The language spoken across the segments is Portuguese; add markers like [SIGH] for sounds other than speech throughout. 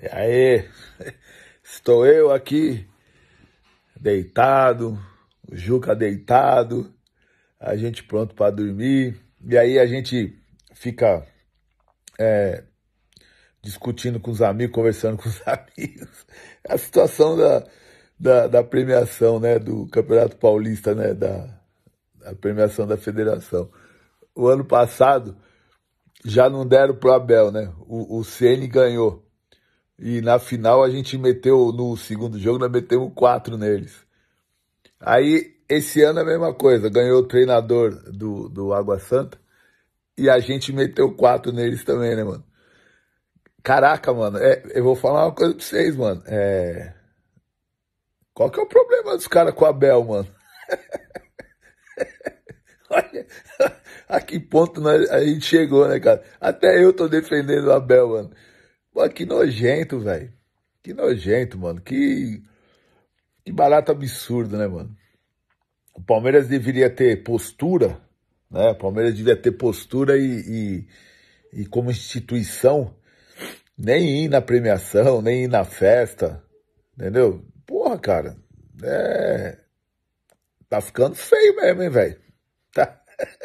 E aí, estou eu aqui, deitado, o Juca deitado, a gente pronto para dormir. E aí a gente fica é, discutindo com os amigos, conversando com os [LAUGHS] amigos. É a situação da, da, da premiação né, do Campeonato Paulista, né, da, da premiação da federação. O ano passado já não deram pro Abel, né? O, o CN ganhou. E na final a gente meteu, no segundo jogo, nós metemos quatro neles. Aí esse ano é a mesma coisa, ganhou o treinador do, do Água Santa e a gente meteu quatro neles também, né, mano? Caraca, mano, é, eu vou falar uma coisa pra vocês, mano. É... Qual que é o problema dos caras com o Abel, mano? [LAUGHS] Olha a que ponto nós, a gente chegou, né, cara? Até eu tô defendendo o Abel, mano. Pô, que nojento, velho. Que nojento, mano. Que, que barato absurdo, né, mano? O Palmeiras deveria ter postura, né? O Palmeiras deveria ter postura e, e, e como instituição, nem ir na premiação, nem ir na festa, entendeu? Porra, cara, é... Tá ficando feio mesmo, hein, velho? Tá... [LAUGHS]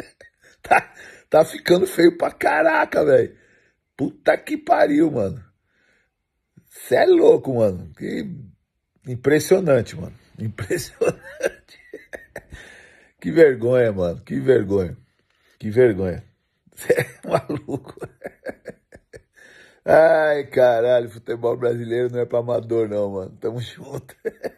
tá... tá ficando feio pra caraca, velho. Puta que pariu, mano. Você é louco, mano. Que impressionante, mano. [LAUGHS] Impressionante. que vergonha, mano. Que vergonha. Que vergonha. Você [LAUGHS] é maluco. Ai, caralho, futebol brasileiro não é pra amador, não, mano. Tamo junto. [LAUGHS]